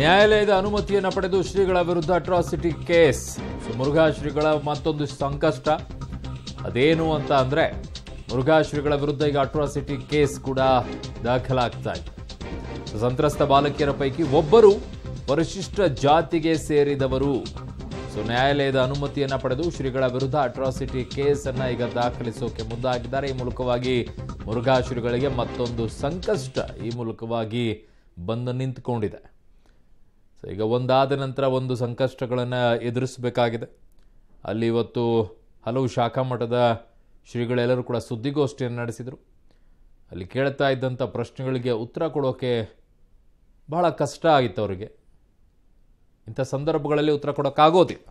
ನ್ಯಾಯಾಲಯದ ಅನುಮತಿಯನ್ನು ಪಡೆದು ಶ್ರೀಗಳ ವಿರುದ್ಧ ಅಟ್ರಾಸಿಟಿ ಕೇಸ್ ಮುರುಘಾ ಶ್ರೀಗಳ ಮತ್ತೊಂದು ಸಂಕಷ್ಟ ಅದೇನು ಅಂತ ಅಂದರೆ ಮುರುಘಾ ಶ್ರೀಗಳ ವಿರುದ್ಧ ಈಗ ಅಟ್ರಾಸಿಟಿ ಕೇಸ್ ಕೂಡ ದಾಖಲಾಗ್ತಾ ಇದೆ ಸಂತ್ರಸ್ತ ಬಾಲಕಿಯರ ಪೈಕಿ ಒಬ್ಬರು ಪರಿಶಿಷ್ಟ ಜಾತಿಗೆ ಸೇರಿದವರು ಸೊ ನ್ಯಾಯಾಲಯದ ಅನುಮತಿಯನ್ನು ಪಡೆದು ಶ್ರೀಗಳ ವಿರುದ್ಧ ಅಟ್ರಾಸಿಟಿ ಕೇಸನ್ನು ಈಗ ದಾಖಲಿಸೋಕೆ ಮುಂದಾಗಿದ್ದಾರೆ ಈ ಮೂಲಕವಾಗಿ ಮುರುಘಾ ಶ್ರೀಗಳಿಗೆ ಮತ್ತೊಂದು ಸಂಕಷ್ಟ ಈ ಮೂಲಕವಾಗಿ ಬಂದು ನಿಂತ್ಕೊಂಡಿದೆ ಸೊ ಈಗ ಒಂದಾದ ನಂತರ ಒಂದು ಸಂಕಷ್ಟಗಳನ್ನು ಎದುರಿಸಬೇಕಾಗಿದೆ ಅಲ್ಲಿ ಇವತ್ತು ಹಲವು ಶಾಖಾ ಮಠದ ಶ್ರೀಗಳೆಲ್ಲರೂ ಕೂಡ ಸುದ್ದಿಗೋಷ್ಠಿಯನ್ನು ನಡೆಸಿದರು ಅಲ್ಲಿ ಕೇಳ್ತಾ ಇದ್ದಂಥ ಪ್ರಶ್ನೆಗಳಿಗೆ ಉತ್ತರ ಕೊಡೋಕ್ಕೆ ಬಹಳ ಕಷ್ಟ ಆಗಿತ್ತು ಅವರಿಗೆ ಇಂಥ ಸಂದರ್ಭಗಳಲ್ಲಿ ಉತ್ತರ ಕೊಡೋಕ್ಕಾಗೋದಿಲ್ಲ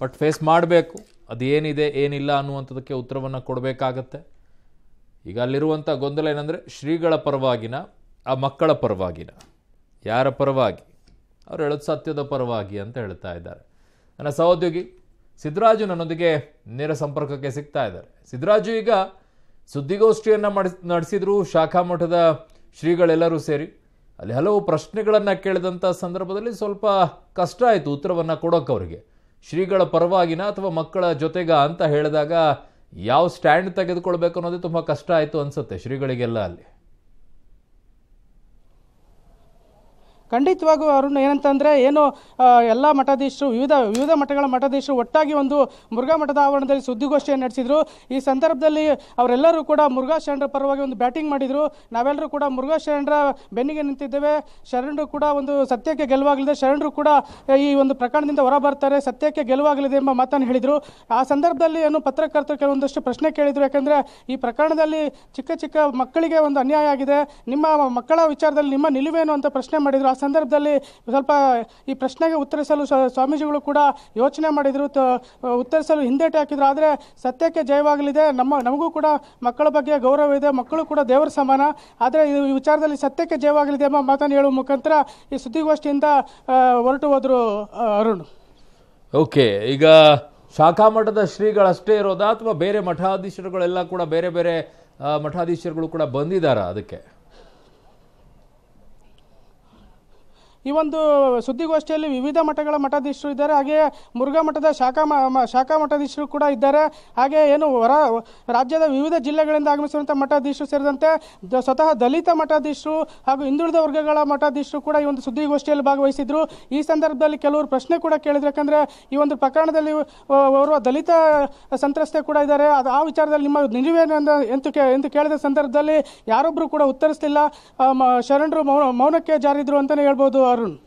ಬಟ್ ಫೇಸ್ ಮಾಡಬೇಕು ಅದು ಏನಿದೆ ಏನಿಲ್ಲ ಅನ್ನುವಂಥದಕ್ಕೆ ಉತ್ತರವನ್ನು ಕೊಡಬೇಕಾಗತ್ತೆ ಈಗ ಅಲ್ಲಿರುವಂಥ ಗೊಂದಲ ಏನಂದರೆ ಶ್ರೀಗಳ ಪರವಾಗಿನ ಆ ಮಕ್ಕಳ ಪರವಾಗಿನ ಯಾರ ಪರವಾಗಿ ಅವರು ಹೇಳೋದು ಸತ್ಯದ ಪರವಾಗಿ ಅಂತ ಹೇಳ್ತಾ ಇದ್ದಾರೆ ನನ್ನ ಸಹೋದ್ಯೋಗಿ ಸಿದ್ದರಾಜು ನನ್ನೊಂದಿಗೆ ನೇರ ಸಂಪರ್ಕಕ್ಕೆ ಸಿಗ್ತಾ ಇದ್ದಾರೆ ಸಿದ್ದರಾಜು ಈಗ ಸುದ್ದಿಗೋಷ್ಠಿಯನ್ನು ಮಾಡಿಸ್ ನಡೆಸಿದ್ರು ಶಾಖಾ ಮಠದ ಶ್ರೀಗಳೆಲ್ಲರೂ ಸೇರಿ ಅಲ್ಲಿ ಹಲವು ಪ್ರಶ್ನೆಗಳನ್ನು ಕೇಳಿದಂಥ ಸಂದರ್ಭದಲ್ಲಿ ಸ್ವಲ್ಪ ಕಷ್ಟ ಆಯಿತು ಉತ್ತರವನ್ನು ಕೊಡೋಕೆ ಅವರಿಗೆ ಶ್ರೀಗಳ ಪರವಾಗಿನ ಅಥವಾ ಮಕ್ಕಳ ಜೊತೆಗ ಅಂತ ಹೇಳಿದಾಗ ಯಾವ ಸ್ಟ್ಯಾಂಡ್ ತೆಗೆದುಕೊಳ್ಬೇಕು ಅನ್ನೋದೇ ತುಂಬ ಕಷ್ಟ ಆಯಿತು ಅನಿಸುತ್ತೆ ಶ್ರೀಗಳಿಗೆಲ್ಲ ಅಲ್ಲಿ ಖಂಡಿತವಾಗೂ ಅವ್ರನ್ನ ಏನಂತಂದರೆ ಏನು ಎಲ್ಲ ಮಠಾಧೀಶರು ವಿವಿಧ ವಿವಿಧ ಮಠಗಳ ಮಠಾಧೀಶರು ಒಟ್ಟಾಗಿ ಒಂದು ಮುರುಘಾ ಮಠದ ಆವರಣದಲ್ಲಿ ಸುದ್ದಿಗೋಷ್ಠಿಯನ್ನು ನಡೆಸಿದರು ಈ ಸಂದರ್ಭದಲ್ಲಿ ಅವರೆಲ್ಲರೂ ಕೂಡ ಮುರುಘಾ ಶರಣರ ಪರವಾಗಿ ಒಂದು ಬ್ಯಾಟಿಂಗ್ ಮಾಡಿದರು ನಾವೆಲ್ಲರೂ ಕೂಡ ಮುರುಘಾ ಶರಣರ ಬೆನ್ನಿಗೆ ನಿಂತಿದ್ದೇವೆ ಶರಣರು ಕೂಡ ಒಂದು ಸತ್ಯಕ್ಕೆ ಗೆಲುವಾಗಲಿದೆ ಶರಣರು ಕೂಡ ಈ ಒಂದು ಪ್ರಕರಣದಿಂದ ಹೊರಬರ್ತಾರೆ ಸತ್ಯಕ್ಕೆ ಗೆಲುವಾಗಲಿದೆ ಎಂಬ ಮಾತನ್ನು ಹೇಳಿದರು ಆ ಸಂದರ್ಭದಲ್ಲಿ ಏನು ಪತ್ರಕರ್ತರು ಕೆಲವೊಂದಷ್ಟು ಪ್ರಶ್ನೆ ಕೇಳಿದರು ಯಾಕೆಂದರೆ ಈ ಪ್ರಕರಣದಲ್ಲಿ ಚಿಕ್ಕ ಚಿಕ್ಕ ಮಕ್ಕಳಿಗೆ ಒಂದು ಅನ್ಯಾಯ ಆಗಿದೆ ನಿಮ್ಮ ಮಕ್ಕಳ ವಿಚಾರದಲ್ಲಿ ನಿಮ್ಮ ನಿಲುವೇನು ಅಂತ ಪ್ರಶ್ನೆ ಮಾಡಿದರು ಆ ಸಂದರ್ಭದಲ್ಲಿ ಸ್ವಲ್ಪ ಈ ಪ್ರಶ್ನೆಗೆ ಉತ್ತರಿಸಲು ಸ್ವಾಮೀಜಿಗಳು ಕೂಡ ಯೋಚನೆ ಮಾಡಿದರು ಉತ್ತರಿಸಲು ಹಿಂದೇಟು ಹಾಕಿದ್ರು ಆದರೆ ಸತ್ಯಕ್ಕೆ ಜಯವಾಗಲಿದೆ ನಮ್ಮ ನಮಗೂ ಕೂಡ ಮಕ್ಕಳ ಬಗ್ಗೆ ಗೌರವ ಇದೆ ಮಕ್ಕಳು ಕೂಡ ದೇವರ ಸಮಾನ ಆದರೆ ಈ ವಿಚಾರದಲ್ಲಿ ಸತ್ಯಕ್ಕೆ ಜಯವಾಗಲಿದೆ ಎಂಬ ಮಾತನ್ನು ಹೇಳುವ ಮುಖಾಂತರ ಈ ಸುದ್ದಿಗೋಷ್ಠಿಯಿಂದ ಹೊರಟು ಹೋದರು ಅರುಣ್ ಓಕೆ ಈಗ ಶಾಖಾ ಮಠದ ಶ್ರೀಗಳಷ್ಟೇ ಇರೋದಾ ಅಥವಾ ಬೇರೆ ಮಠಾಧೀಶರುಗಳೆಲ್ಲ ಕೂಡ ಬೇರೆ ಬೇರೆ ಮಠಾಧೀಶರುಗಳು ಕೂಡ ಬಂದಿದ್ದಾರಾ ಅದಕ್ಕೆ ಈ ಒಂದು ಸುದ್ದಿಗೋಷ್ಠಿಯಲ್ಲಿ ವಿವಿಧ ಮಠಗಳ ಮಠಾಧೀಶರು ಇದ್ದಾರೆ ಹಾಗೆಯೇ ಮುರುಘಾ ಮಠದ ಶಾಖಾ ಶಾಖಾ ಮಠಾಧೀಶರು ಕೂಡ ಇದ್ದಾರೆ ಹಾಗೆ ಏನು ಹೊರ ರಾಜ್ಯದ ವಿವಿಧ ಜಿಲ್ಲೆಗಳಿಂದ ಆಗಮಿಸಿರುವಂಥ ಮಠಾಧೀಶರು ಸೇರಿದಂತೆ ಸ್ವತಃ ದಲಿತ ಮಠಾಧೀಶರು ಹಾಗೂ ಹಿಂದುಳಿದ ವರ್ಗಗಳ ಮಠಾಧೀಶರು ಕೂಡ ಈ ಒಂದು ಸುದ್ದಿಗೋಷ್ಠಿಯಲ್ಲಿ ಭಾಗವಹಿಸಿದ್ರು ಈ ಸಂದರ್ಭದಲ್ಲಿ ಕೆಲವರು ಪ್ರಶ್ನೆ ಕೂಡ ಕೇಳಿದ್ರು ಯಾಕಂದರೆ ಈ ಒಂದು ಪ್ರಕರಣದಲ್ಲಿ ಓರ್ವ ದಲಿತ ಸಂತ್ರಸ್ತೆ ಕೂಡ ಇದ್ದಾರೆ ಅದು ಆ ವಿಚಾರದಲ್ಲಿ ನಿಮ್ಮ ನಿಲುವೇನು ಎಂದು ಕೇ ಎಂದು ಕೇಳಿದ ಸಂದರ್ಭದಲ್ಲಿ ಯಾರೊಬ್ಬರು ಕೂಡ ಉತ್ತರಿಸಲಿಲ್ಲ ಶರಣರು ಮೌನಕ್ಕೆ ಜಾರಿದ್ರು ಅಂತಲೇ ಹೇಳ್ಬೋದು yarın